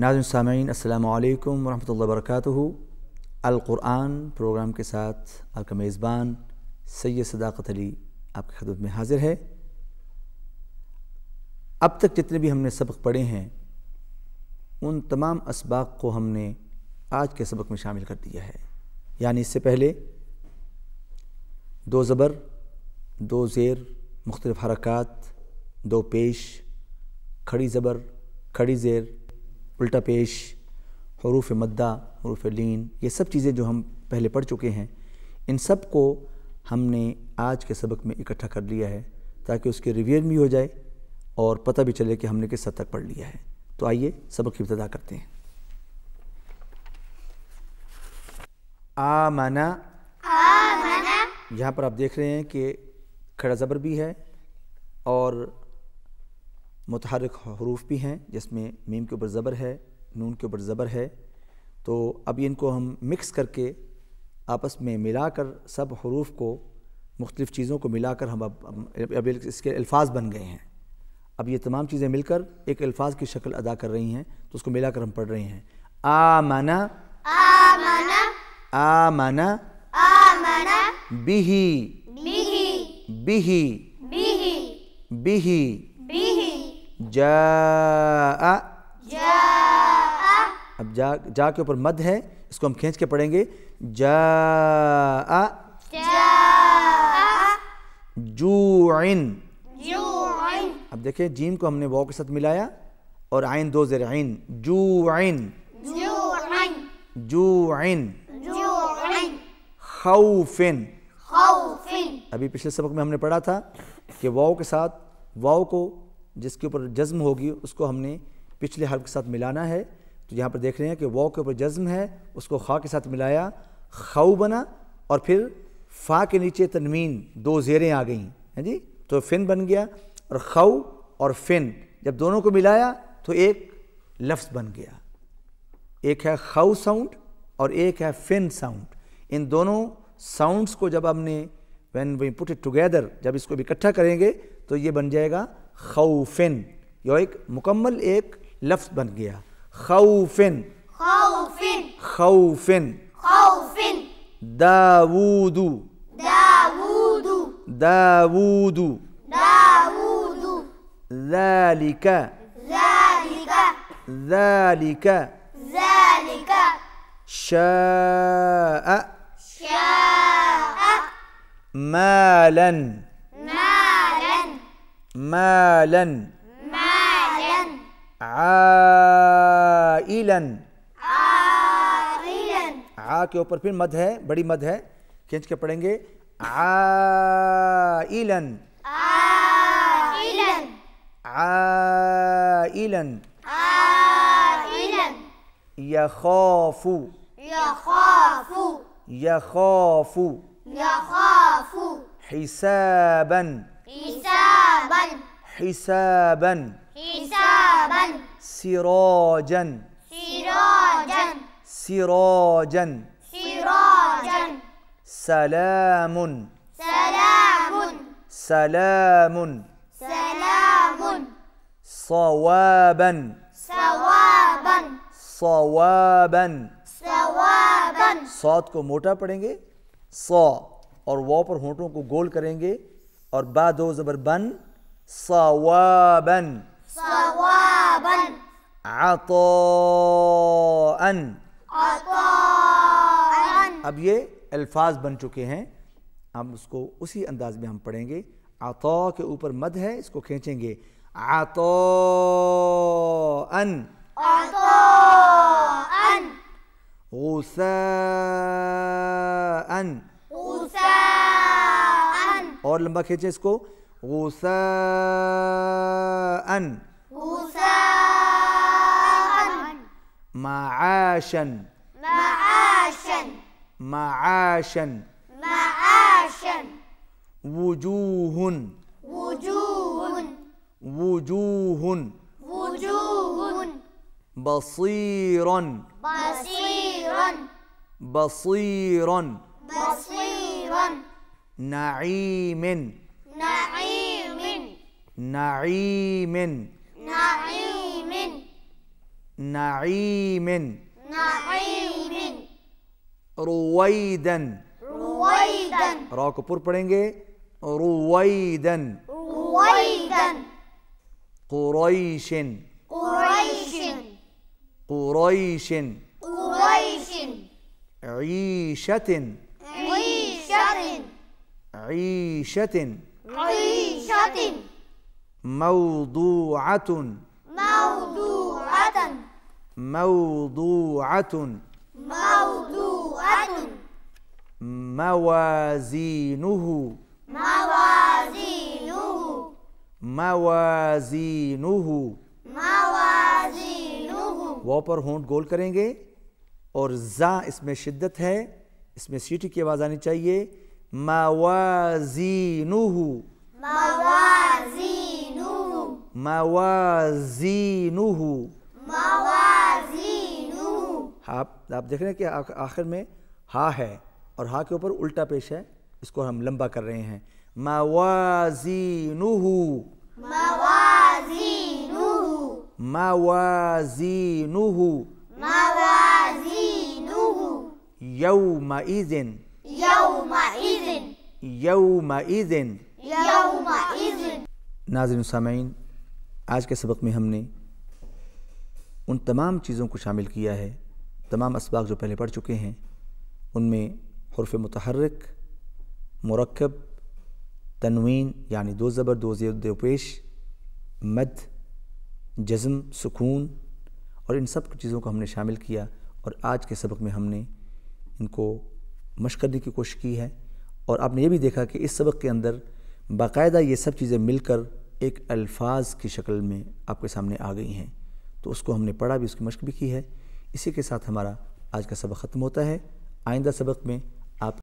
ناظرین سامعین السلام علیکم ورحمۃ اللہ وبرکاتہ القرآن پروگرام کے ساتھ آپ کا میزبان سید صداقت علی آپ کے خدمت میں حاضر ہے اب تک جتنے بھی ہم نے سبق پڑھے ہیں ان تمام اسباق کو ہم نے آج کے سبق میں شامل کر دیا ہے یعنی اس سے پہلے دو زبر دو زیر مختلف حرکات دو پیش کھڑی زبر کھڑی زیر الٹا پیش حروف مدہ حروف لین یہ سب چیزیں جو ہم پہلے پڑھ چکے ہیں ان سب کو ہم نے آج کے سبق میں اکٹھا کر لیا ہے تاکہ اس کے ریویئن بھی ہو جائے اور پتہ بھی چلے کہ ہم نے کس حد تک پڑھ لیا ہے تو آئیے سبق کی ابتدا کرتے ہیں آمنا آمنا یہاں پر آپ دیکھ رہے ہیں کہ کھڑا زبر بھی ہے اور متحرک حروف بھی ہیں جس میں میم کے اوپر زبر ہے نون کے اوپر زبر ہے تو اب ان کو ہم مکس کر کے آپس میں ملا کر سب حروف کو مختلف چیزوں کو ملا کر ہم اب اب اس کے الفاظ بن گئے ہیں اب یہ تمام چیزیں مل کر ایک الفاظ کی شکل ادا کر رہی ہیں تو اس کو ملا کر ہم پڑھ رہے ہیں آ مانا آ بہی بہی بہی بہی جا اب جا جا کے اوپر مد ہے اس کو ہم کھینچ کے پڑھیں گے جا جو اب دیکھیں جیم کو ہم نے واؤ کے ساتھ ملایا اور آئین دو زیر عین جو عین جو خوفن ابھی پچھلے سبق میں ہم نے پڑھا تھا کہ واؤ کے ساتھ واؤ کو جس کے اوپر جزم ہوگی اس کو ہم نے پچھلے حرف کے ساتھ ملانا ہے تو یہاں پر دیکھ رہے ہیں کہ واؤ کے اوپر جزم ہے اس کو خا کے ساتھ ملایا خو بنا اور پھر فا کے نیچے تنوین دو زیریں آ گئیں ہیں جی تو فن بن گیا اور خو اور فن جب دونوں کو ملایا تو ایک لفظ بن گیا ایک ہے خو ساؤنڈ اور ایک ہے فن ساؤنڈ ان دونوں ساؤنڈس کو جب ہم نے وین وی پٹ ٹوگیدر جب اس کو بھی اکٹھا کریں گے تو یہ بن جائے گا خوفن یہ ایک مکمل ایک لفظ بن گیا خوفن خوفن خوفن خوفن داوودو داوودو داوودو داوودو ذلك ذلك ذلك ذلك شاء شاء مالا مالا مالا عائلا عائلا آ کے اوپر پھر مد ہے بڑی مد ہے کھینچ کے پڑھیں گے عائلا عائلا عائلا عائلا یخاف يخاف يخاف يخاف حسابا حسابا حسابا حسابا سراجا سراجا سراجا سراجا سلام سلام سلام سلام صوابا صوابا صوابا صوابا صوت کو موٹا پڑھیں گے سو اور وہ پر ہونٹوں کو گول کریں گے اور با دو زبر بن صوابا صوابا عطاء عطاء اب یہ الفاظ بن چکے ہیں اب اس کو اسی انداز میں ہم پڑھیں گے عطاء کے اوپر مد ہے اس کو کھینچیں گے عطاء عطاء غساء غساء اور لمبا کھینچیں اس کو غثاء غثاء معاشا معاشا معاشا معاشا وجوه وجوه وجوه وجوه بصيرا بصيرا بصيرا بصيرا نعيم نعيم نعيم نعيم نعيم رويدا رويدا راكو پور پڑھیں گے رويدا رويدا قريش قريش قريش قريش عيشة عيشة عيشة عيشة موضوعة موضوعة موضوعة موضوعة موازينه موازينه موازينه موازينه واو پر ہونٹ گول کریں گے اور زا اس میں شدت ہے اس میں سیٹی کی آواز آنی چاہیے موازینہ موازینہ موازینہ موازینہ آپ آپ دیکھ رہے ہیں کہ آخر میں ہا ہے اور ہا کے اوپر الٹا پیش ہے اس کو ہم لمبا کر رہے ہیں موازینہ موازینہ یوم نو یوم یو یوم زین یوم مائیزین ناظرین السمعین آج کے سبق میں ہم نے ان تمام چیزوں کو شامل کیا ہے تمام اسباق جو پہلے پڑھ چکے ہیں ان میں حرف متحرک مرکب تنوین یعنی دو زبر دو زیر دو پیش مد جزم سکون اور ان سب چیزوں کو ہم نے شامل کیا اور آج کے سبق میں ہم نے ان کو مشق کرنے کی کوشش کی ہے اور آپ نے یہ بھی دیکھا کہ اس سبق کے اندر باقاعدہ یہ سب چیزیں مل کر ایک الفاظ کی شکل میں آپ کے سامنے آ گئی ہیں تو اس کو ہم نے پڑھا بھی اس کی مشق بھی کی ہے اسی کے ساتھ ہمارا آج کا سبق ختم ہوتا ہے آئندہ سبق میں